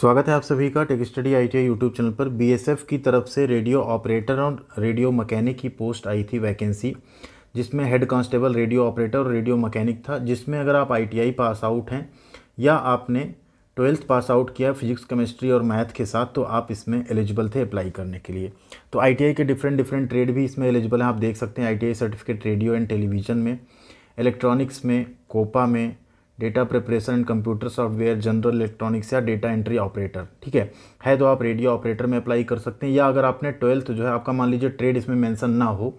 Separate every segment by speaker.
Speaker 1: स्वागत है आप सभी का tech study I T YouTube channel पर बीएसएफ की तरफ से रेडियो ऑपरेटर और रेडियो मकैनिक की पोस्ट आई थी वैकेंसी जिसमें हेड कांस्टेबल रेडियो ऑपरेटर और रेडियो मकैनिक था जिसमें अगर आप आईटीआई पास आउट हैं या आपने ट्वेल्थ पास आउट किया फिजिक्स केमिस्ट्री और मैथ के साथ तो आप इसमें एलिजिबल थे अप्लाई करने के लिए तो आई के डिफरेंट डिफरेंट ट्रेड भी इसमें एलिजिबल हैं आप देख सकते हैं I certificate radio and television में इलेक्ट्रॉनिक्स में कोपा में data preparation computer software general electronics या डेटा एंट्री ऑपरेटर ठीक है है तो आप रेडियो ऑपरेटर में अप्लाई कर सकते हैं या अगर आपने ट्वेल्थ जो है आपका मान लीजिए ट्रेड इसमें मेंशन ना हो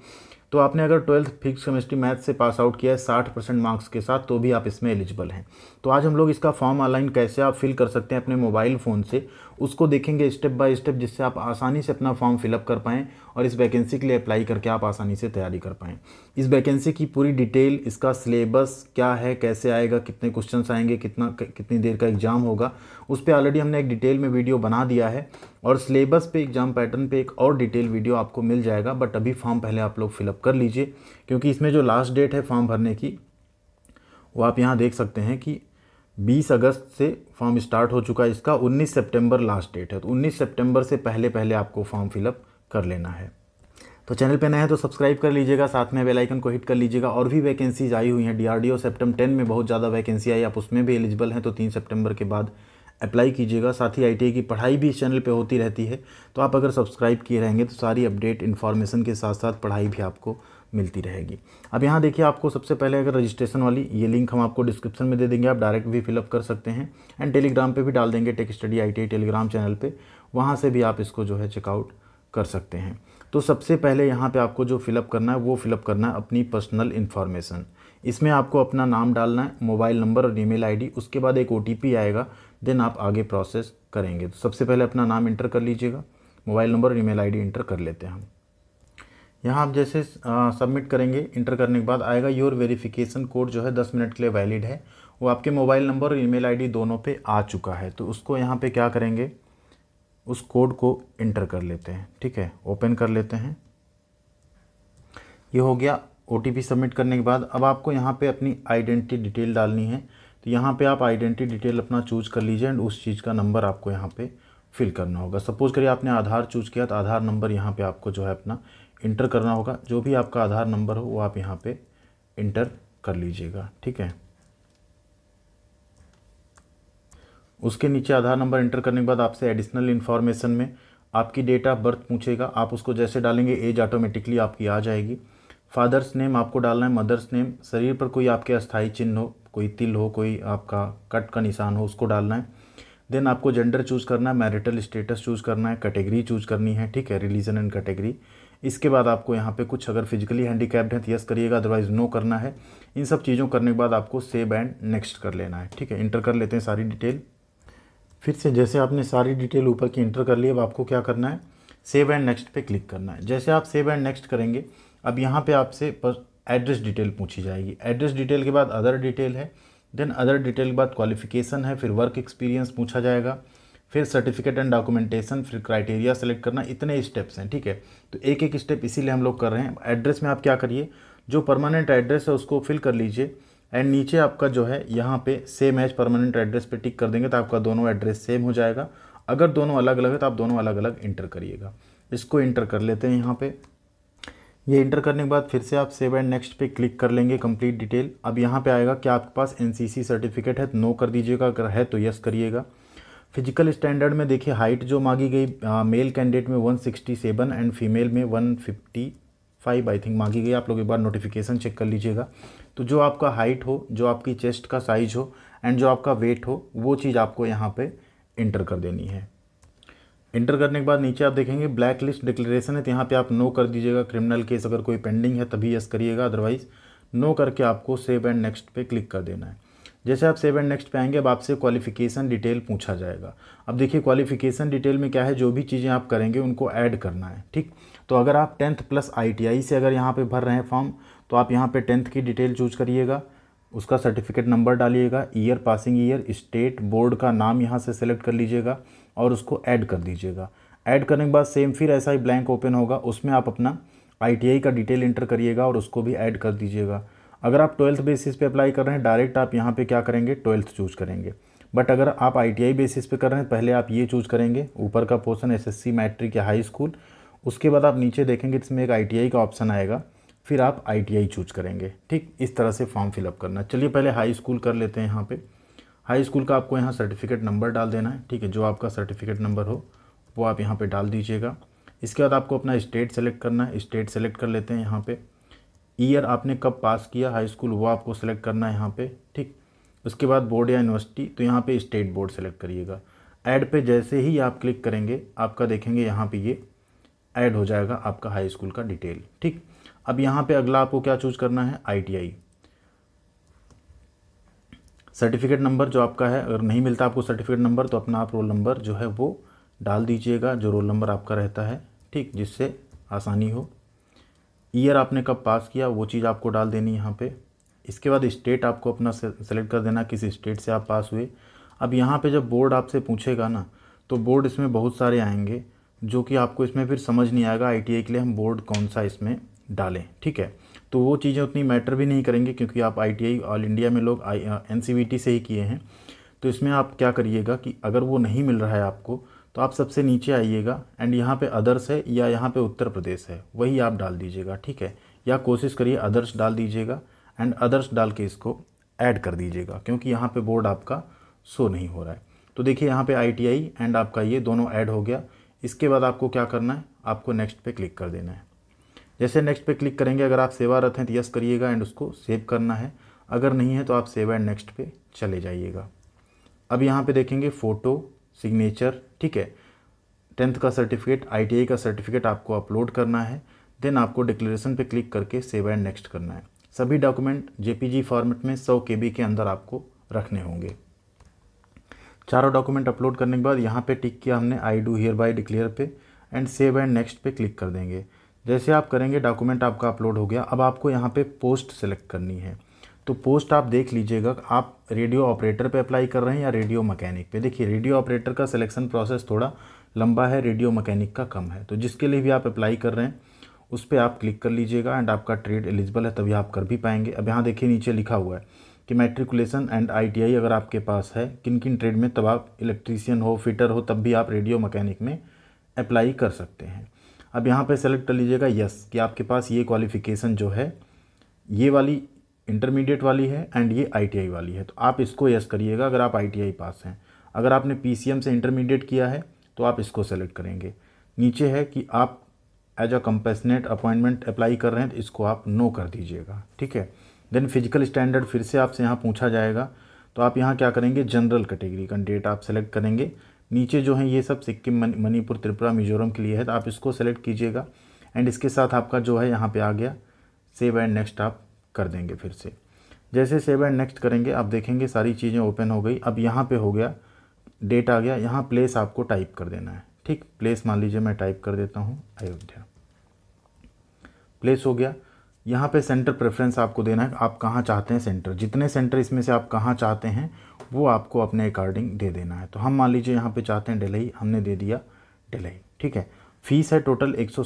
Speaker 1: तो आपने अगर ट्वेल्थ फिक्स केमिस्ट्री मैथ से पास आउट किया है साठ परसेंट मार्क्स के साथ तो भी आप इसमें एलिजिबल हैं तो आज हम लोग इसका फॉर्म ऑनलाइन कैसे आप फिल कर सकते हैं अपने मोबाइल फ़ोन से उसको देखेंगे स्टेप बाय स्टेप जिससे आप आसानी से अपना फॉर्म फिलअप कर पाएँ और इस वैकेंसी के लिए अप्लाई करके आप आसानी से तैयारी कर पाएँ इस वैकेंसी की पूरी डिटेल इसका सिलेबस क्या है कैसे आएगा कितने क्वेश्चन आएंगे कितना कितनी देर का एग्ज़ाम होगा उस पर ऑलरेडी हमने एक डिटेल में वीडियो बना दिया है और सिलेबस पे एग्ज़ाम पैटर्न पे एक और डिटेल वीडियो आपको मिल जाएगा बट अभी फॉर्म पहले आप लोग फिलअप कर लीजिए क्योंकि इसमें जो लास्ट डेट है फॉर्म भरने की वो आप यहाँ देख सकते हैं कि बीस अगस्त से फॉर्म स्टार्ट हो चुका है इसका उन्नीस सितंबर लास्ट डेट है तो उन्नीस सितंबर से पहले पहले आपको फॉर्म फिलअप कर लेना है तो चैनल पे नए हैं तो सब्सक्राइब कर लीजिएगा साथ में बेल आइकन को हिट कर लीजिएगा और भी वैकेंसीज आई हुई हैं डीआरडीओ सेप्टेम 10 में बहुत ज़्यादा वैकेंसी आई आप उसमें भी एलिजिबल हैं तो तीन सितंबर के बाद अप्लाई कीजिएगा साथ ही आई की पढ़ाई भी इस चैनल पे होती रहती है तो आप अगर सब्सक्राइब किए रहेंगे तो सारी अपडेट इन्फॉर्मेशन के साथ साथ पढ़ाई भी आपको मिलती रहेगी अब यहाँ देखिए आपको सबसे पहले अगर रजिस्ट्रेशन वाली ये लिंक हम आपको डिस्क्रिप्शन में दे देंगे आप डायरेक्ट भी फिलअप कर सकते हैं एंड टेलीग्राम पे भी डाल देंगे tech study I Telegram channel पे वहाँ से भी आप इसको जो है चेकआउट कर सकते हैं तो सबसे पहले यहाँ पे आपको जो फिलअप करना है वो फिलअप करना है अपनी पर्सनल इन्फॉर्मेशन इसमें आपको अपना नाम डालना है मोबाइल नंबर और ईमेल आईडी उसके बाद एक ओ आएगा देन आप आगे प्रोसेस करेंगे तो सबसे पहले अपना नाम इंटर कर लीजिएगा मोबाइल नंबर और ईमेल आईडी इंटर कर लेते हैं हम यहाँ आप जैसे सबमिट करेंगे इंटर करने के बाद आएगा योर वेरिफिकेशन कोड जो है दस मिनट के लिए वैलिड है वो आपके मोबाइल नंबर और ईमेल आईडी दोनों पर आ चुका है तो उसको यहाँ पर क्या करेंगे उस कोड को इंटर कर लेते हैं ठीक है ओपन कर लेते हैं ये हो गया ओ सबमिट करने के बाद अब आपको यहाँ पे अपनी आइडेंटिटी डिटेल डालनी है तो यहाँ पे आप आइडेंटिटी डिटेल अपना चूज कर लीजिए एंड उस चीज़ का नंबर आपको यहाँ पे फिल करना होगा सपोज़ करिए आपने आधार चूज किया तो आधार नंबर यहाँ पे आपको जो है अपना इंटर करना होगा जो भी आपका आधार नंबर हो वो आप यहाँ पे इंटर कर लीजिएगा ठीक है उसके नीचे आधार नंबर इंटर करने के बाद आपसे एडिशनल इन्फॉर्मेशन में आपकी डेट ऑफ बर्थ पूछेगा आप उसको जैसे डालेंगे एज ऑटोमेटिकली आपकी आ जाएगी फादर्स नेम आपको डालना है मदर्स नेम शरीर पर कोई आपके अस्थाई चिन्ह हो कोई तिल हो कोई आपका कट का निशान हो उसको डालना है देन आपको जेंडर चूज़ करना है मैरिटल स्टेटस चूज़ करना है कैटेगरी चूज़ करनी है ठीक है रिलीजन एंड कैटेगरी इसके बाद आपको यहाँ पे कुछ अगर फिजिकली हैंडीकैप्ड हैं तो यस करिएगा अदरवाइज़ नो करना है इन सब चीज़ों करने के बाद आपको सेव एंड नेक्स्ट कर लेना है ठीक है इंटर कर लेते हैं सारी डिटेल फिर से जैसे आपने सारी डिटेल ऊपर की इंटर कर ली अब आपको क्या करना है सेव एंड नेक्स्ट पे क्लिक करना है जैसे आप सेव एंड नेक्स्ट करेंगे अब यहाँ पे आपसे एड्रेस डिटेल पूछी जाएगी एड्रेस डिटेल के बाद अदर डिटेल है देन अदर डिटेल के बाद क्वालिफिकेशन है फिर वर्क एक्सपीरियंस पूछा जाएगा फिर सर्टिफिकेट एंड डॉक्यूमेंटेशन फिर क्राइटेरिया सेलेक्ट करना इतने स्टेप्स हैं ठीक है तो एक एक स्टेप इसीलिए हम लोग कर रहे हैं एड्रेस में आप क्या करिए जो परमानेंट एड्रेस है उसको फिल कर लीजिए एंड नीचे आपका जो है यहाँ पे सेम एज परमानेंट एड्रेस पे टिक कर देंगे तो आपका दोनों एड्रेस सेम हो जाएगा अगर दोनों अलग अलग है तो आप दोनों अलग अलग इंटर करिएगा इसको इंटर कर लेते हैं यहाँ पे ये इंटर करने के बाद फिर से आप सेव एंड नेक्स्ट पे क्लिक कर लेंगे कंप्लीट डिटेल अब यहाँ पे आएगा कि आपके पास एनसीसी सर्टिफिकेट है नो कर दीजिएगा अगर है तो यस करिएगा फिजिकल स्टैंडर्ड में देखिए हाइट जो मांगी गई मेल कैंडिडेट में one sixty seven and female में one fifty five I think मांगी गई आप लोग एक बार नोटिफिकेशन चेक कर लीजिएगा तो जो आपका हाइट हो जो आपकी चेस्ट का साइज हो एंड जो आपका वेट हो वो चीज़ आपको यहाँ पर इंटर कर देनी है इंटर करने के बाद नीचे आप देखेंगे ब्लैक लिस्ट डिक्लेरेशन है तो यहाँ पे आप नो कर दीजिएगा क्रिमिनल केस अगर कोई पेंडिंग है तभी यस करिएगा अदरवाइज़ नो करके आपको सेव एंड नेक्स्ट पे क्लिक कर देना है जैसे आप सेव एंड नेक्स्ट पे आएंगे अब आपसे क्वालिफिकेशन डिटेल पूछा जाएगा अब देखिए क्वालिफिकेशन डिटेल में क्या है जो भी चीज़ें आप करेंगे उनको ऐड करना है ठीक तो अगर आप टेंथ प्लस आई से अगर यहाँ पर भर रहे हैं फॉर्म तो आप यहाँ पर टेंथ की डिटेल चूज करिएगा उसका सर्टिफिकेट नंबर डालिएगा year passing year state board का नाम यहाँ से सेलेक्ट कर लीजिएगा और उसको ऐड कर दीजिएगा ऐड करने के बाद सेम फिर ऐसा ही ब्लैंक ओपन होगा उसमें आप अपना आई का डिटेल इंटर करिएगा और उसको भी ऐड कर दीजिएगा अगर आप ट्वेल्थ बेसिस पे अप्लाई कर रहे हैं डायरेक्ट आप यहाँ पे क्या करेंगे ट्वेल्थ चूज करेंगे बट अगर आप आई बेसिस पे कर रहे हैं पहले आप ये चूज करेंगे ऊपर का पोर्सन सी मैट्रिक या हाई स्कूल उसके बाद आप नीचे देखेंगे इसमें एक आई का ऑप्शन आएगा फिर आप आई चूज करेंगे ठीक इस तरह से फॉर्म फिलअप करना चलिए पहले हाई स्कूल कर लेते हैं यहाँ पर हाई स्कूल का आपको यहाँ सर्टिफिकेट नंबर डाल देना है ठीक है जो आपका सर्टिफिकेट नंबर हो वो आप यहाँ पर डाल दीजिएगा इसके बाद आपको अपना स्टेट सेलेक्ट करना है स्टेट सेलेक्ट कर लेते हैं यहाँ पे ईयर आपने कब पास किया हाई स्कूल वो आपको सेलेक्ट करना है यहाँ पे ठीक उसके बाद बोर्ड या यूनिवर्सिटी तो यहाँ पे स्टेट बोर्ड सेलेक्ट करिएगा ऐड पे जैसे ही आप क्लिक करेंगे आपका देखेंगे यहाँ पे ये ऐड हो जाएगा आपका हाई स्कूल का डिटेल ठीक अब यहाँ पे अगला आपको क्या चूज करना है आईटीआई सर्टिफिकेट नंबर जो आपका है अगर नहीं मिलता आपको सर्टिफिकेट नंबर तो अपना आप रोल नंबर जो है वो डाल दीजिएगा जो रोल नंबर आपका रहता है ठीक जिससे आसानी हो ईयर आपने कब पास किया वो चीज़ आपको डाल देनी यहाँ पे इसके बाद स्टेट आपको अपना सेलेक्ट कर देना किस स्टेट से आप पास हुए अब यहाँ पे जब बोर्ड आपसे पूछेगा ना तो बोर्ड इसमें बहुत सारे आएंगे जो कि आपको इसमें फिर समझ नहीं आएगा आई के लिए हम बोर्ड कौन सा इसमें डालें ठीक है तो वो चीज़ें उतनी मैटर भी नहीं करेंगे क्योंकि आप आई ऑल इंडिया में लोग आई एन से ही किए हैं तो इसमें आप क्या करिएगा कि अगर वो नहीं मिल रहा है आपको तो आप सबसे नीचे आइएगा एंड यहाँ पे अदर्स है या यहाँ पे उत्तर प्रदेश है वही आप डाल दीजिएगा ठीक है या कोशिश करिए अदर्स डाल दीजिएगा एंड अदर्स डाल के इसको ऐड कर दीजिएगा क्योंकि यहाँ पे बोर्ड आपका शो नहीं हो रहा है तो देखिए यहाँ पे आई एंड आपका ये दोनों ऐड हो गया इसके बाद आपको क्या करना है आपको नेक्स्ट पर क्लिक कर देना है जैसे नेक्स्ट पे क्लिक करेंगे अगर आप सेवारत हैं तो यस करिएगा एंड उसको सेव करना है अगर नहीं है तो आप सेव एंड नेक्स्ट पे चले जाइएगा अब यहाँ पे देखेंगे फ़ोटो सिग्नेचर ठीक है टेंथ का सर्टिफिकेट आईटीआई का सर्टिफिकेट आपको अपलोड करना है देन आपको डिक्लेरेशन पे क्लिक करके सेव एंड नेक्स्ट करना है सभी डॉक्यूमेंट जे फॉर्मेट में सौ के के अंदर आपको रखने होंगे चारों डॉक्यूमेंट अपलोड करने के बाद यहाँ पे टिक किया हमने I do hereby declare पे एंड सेव एंड नेक्स्ट पे क्लिक कर देंगे जैसे आप करेंगे डॉक्यूमेंट आपका अपलोड हो गया अब आपको यहाँ पे पोस्ट सेलेक्ट करनी है तो पोस्ट आप देख लीजिएगा आप रेडियो ऑपरेटर पे अप्लाई कर रहे हैं या रेडियो मैकेनिक पे देखिए रेडियो ऑपरेटर का सिलेक्शन प्रोसेस थोड़ा लंबा है रेडियो मैकेनिक का कम है तो जिसके लिए भी आप अप्लाई कर रहे हैं उस पर आप क्लिक कर लीजिएगा एंड आपका ट्रेड एलिजिबल है तभी आप कर भी पाएंगे अब यहाँ देखिए नीचे लिखा हुआ है कि मेट्रिकुलेशन एंड आईटीआई अगर आपके पास है किन किन ट्रेड में तब आप इलेक्ट्रीशियन हो फिटर हो तब भी आप रेडियो मैकेनिक में अप्लाई कर सकते हैं अब यहाँ पर सेलेक्ट कर लीजिएगा यस कि आपके पास ये क्वालिफ़िकेशन जो है ये वाली इंटरमीडिएट वाली है एंड ये आईटीआई वाली है तो आप इसको यस करिएगा अगर आप आईटीआई पास हैं अगर आपने पीसीएम से इंटरमीडिएट किया है तो आप इसको सेलेक्ट करेंगे नीचे है कि आप as a compassionate appointment apply कर रहे हैं तो इसको आप नो कर दीजिएगा ठीक है देन फिजिकल स्टैंडर्ड फिर से आपसे यहाँ पूछा जाएगा तो आप यहाँ क्या करेंगे जनरल कैटेगरी का आप सेलेक्ट करेंगे नीचे जो है ये सब सिक्किम मणिपुर त्रिपुरा मिजोरम के लिए है तो आप इसको सेलेक्ट कीजिएगा एंड इसके साथ आपका जो है यहाँ पे आ गया सेव एंड नेक्स्ट आप कर देंगे फिर से जैसे सेव एंड नेक्स्ट करेंगे आप देखेंगे सारी चीज़ें ओपन हो गई अब यहाँ पे हो गया डेट आ गया यहाँ प्लेस आपको टाइप कर देना है ठीक प्लेस मान लीजिए मैं टाइप कर देता हूँ अयोध्या प्लेस हो गया यहाँ पे सेंटर प्रेफरेंस आपको देना है आप कहाँ चाहते हैं सेंटर जितने सेंटर इसमें से आप कहाँ चाहते हैं वो आपको अपने अकॉर्डिंग दे देना है तो हम मान लीजिए यहाँ पे चाहते हैं डिलई हमने दे दिया डिलई ठीक है फीस है टोटल एक सौ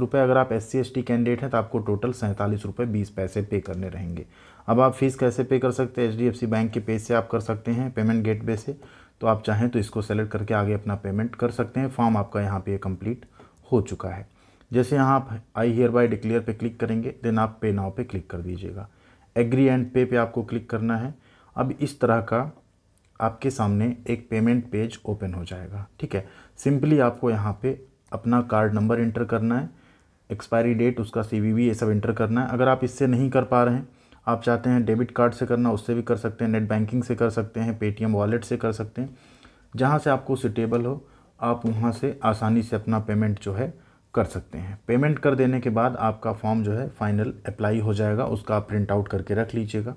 Speaker 1: रुपये अगर आप एस सी कैंडिडेट हैं तो आपको टोटल सैंतालीस रुपये बीस पैसे पे करने रहेंगे अब आप फीस कैसे पे कर सकते हैं एच बैंक के पेज से आप कर सकते हैं पेमेंट गेट वे से तो आप चाहें तो इसको सेलेक्ट करके आगे अपना पेमेंट कर सकते हैं फॉर्म आपका यहाँ पर कंप्लीट हो चुका है जैसे यहाँ आप आई हेयर बाई डिक्लेयर पर क्लिक करेंगे देन आप पे नाव पर क्लिक कर दीजिएगा एग्री एंड पे पे आपको क्लिक करना है अब इस तरह का आपके सामने एक पेमेंट पेज ओपन हो जाएगा ठीक है सिंपली आपको यहाँ पे अपना कार्ड नंबर इंटर करना है एक्सपायरी डेट उसका सी वी ये सब इंटर करना है अगर आप इससे नहीं कर पा रहे हैं आप चाहते हैं डेबिट कार्ड से करना उससे भी कर सकते हैं नेट बैंकिंग से कर सकते हैं पेटीएम वॉलेट से कर सकते हैं जहाँ से आपको सुटेबल हो आप वहाँ से आसानी से अपना पेमेंट जो है कर सकते हैं पेमेंट कर देने के बाद आपका फॉर्म जो है फाइनल अप्लाई हो जाएगा उसका आप प्रिंट आउट करके रख लीजिएगा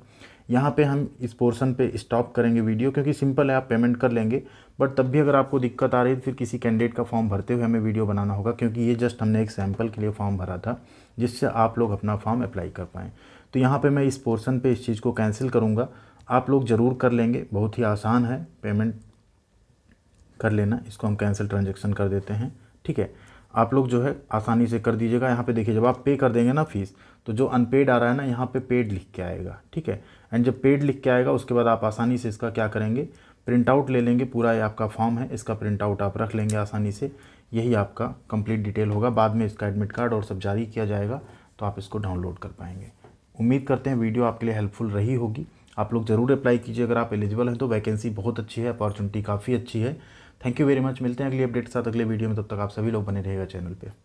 Speaker 1: यहाँ पे हम इस पोर्शन पे स्टॉप करेंगे वीडियो क्योंकि सिंपल है आप पेमेंट कर लेंगे बट तब भी अगर आपको दिक्कत आ रही है तो फिर किसी कैंडिडेट का फॉर्म भरते हुए हमें वीडियो बनाना होगा क्योंकि ये जस्ट हमने एक सैम्पल के लिए फॉर्म भरा था जिससे आप लोग अपना फॉर्म अप्लाई कर पाएँ तो यहाँ पर मैं इस पोर्सन पर इस चीज़ को कैंसिल करूँगा आप लोग ज़रूर कर लेंगे बहुत ही आसान है पेमेंट कर लेना इसको हम कैंसिल ट्रांजेक्शन कर देते हैं ठीक है आप लोग जो है आसानी से कर दीजिएगा यहाँ पे देखिए जब आप पे कर देंगे ना फीस तो जो अनपेड आ रहा है ना यहाँ पे पेड लिख के आएगा ठीक है एंड जब पेड लिख के आएगा उसके बाद आप आसानी से इसका क्या करेंगे प्रिंट आउट ले लेंगे पूरा ये आपका फॉर्म है इसका प्रिंट आउट आप रख लेंगे आसानी से यही आपका कंप्लीट डिटेल होगा बाद में इसका एडमिट कार्ड और सब जारी किया जाएगा तो आप इसको डाउनलोड कर पाएंगे उम्मीद करते हैं वीडियो आपके लिए हेल्पफुल रही होगी आप लोग ज़रूर अप्लाई कीजिए अगर आप एलिजिबल हैं तो वैकेंसी बहुत अच्छी है अपॉर्चुनिटी काफ़ी अच्छी है थैंक यू वेरी मच मिलते हैं अगली अपडेट के साथ अगले वीडियो में तब तक आप सभी लोग बने रहेगा चैनल पर